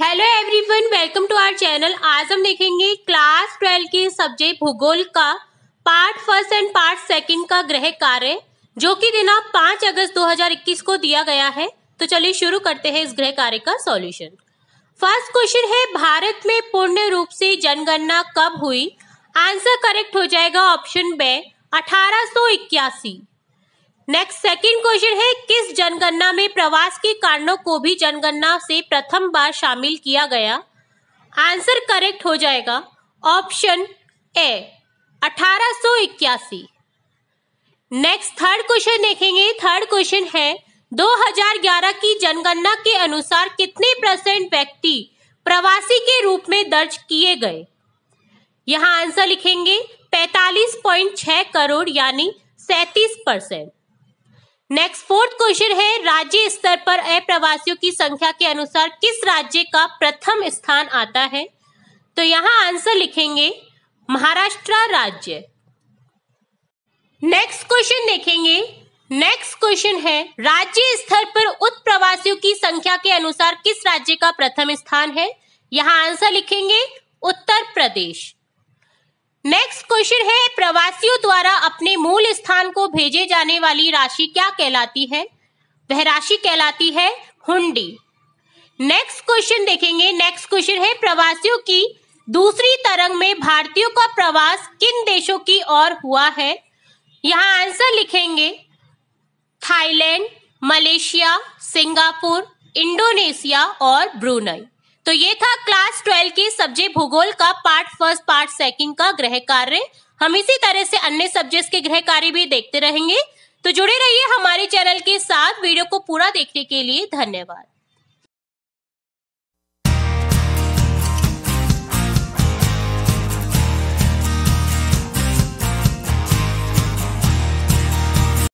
hello everyone welcome to our channel आज हम देखेंगे क्लास ट्वेल्व के सब्जेक्ट भूगोल का part first and part second का ग्रह कार्य जो कि दिनांक पांच अगस्त 2021 को दिया गया है तो चलिए शुरू करते हैं इस ग्रह कार्य का सॉल्यूशन फर्स्ट क्वेश्चन है भारत में पूर्ण रूप से जनगणना कब हुई आंसर करेक्ट हो जाएगा ऑप्शन बे अठारह नेक्स्ट सेकंड क्वेश्चन है किस जनगणना में प्रवास के कारणों को भी जनगणना से प्रथम बार शामिल किया गया आंसर करेक्ट हो जाएगा ऑप्शन ए अठारह नेक्स्ट थर्ड क्वेश्चन देखेंगे थर्ड क्वेश्चन है 2011 की जनगणना के अनुसार कितने परसेंट व्यक्ति प्रवासी के रूप में दर्ज किए गए यहाँ आंसर लिखेंगे 45.6 करोड़ यानी 37 परसेंट नेक्स्ट फोर्थ क्वेश्चन है राज्य स्तर पर अप्रवासियों की संख्या के अनुसार किस राज्य का प्रथम स्थान आता है तो यहाँ आंसर लिखेंगे महाराष्ट्र राज्य नेक्स्ट क्वेश्चन देखेंगे नेक्स्ट क्वेश्चन है राज्य स्तर पर उत्प्रवासियों की संख्या के अनुसार किस राज्य का प्रथम स्थान है यहाँ आंसर लिखेंगे उत्तर प्रदेश नेक्स्ट क्वेश्चन है प्रवासियों द्वारा अपने मूल स्थान को भेजे जाने वाली राशि क्या कहलाती है वह राशि कहलाती है हुंडी नेक्स्ट क्वेश्चन देखेंगे नेक्स्ट क्वेश्चन है प्रवासियों की दूसरी तरंग में भारतीयों का प्रवास किन देशों की ओर हुआ है यहाँ आंसर लिखेंगे थाईलैंड मलेशिया सिंगापुर इंडोनेशिया और ब्रूनई तो ये था क्लास ट्वेल्व की सब्जेक्ट भूगोल का पार्ट फर्स्ट पार्ट सेकंड का ग्रह कार्य हम इसी तरह से अन्य सब्जेक्ट के ग्रह कार्य भी देखते रहेंगे तो जुड़े रहिए हमारे चैनल के साथ वीडियो को पूरा देखने के लिए धन्यवाद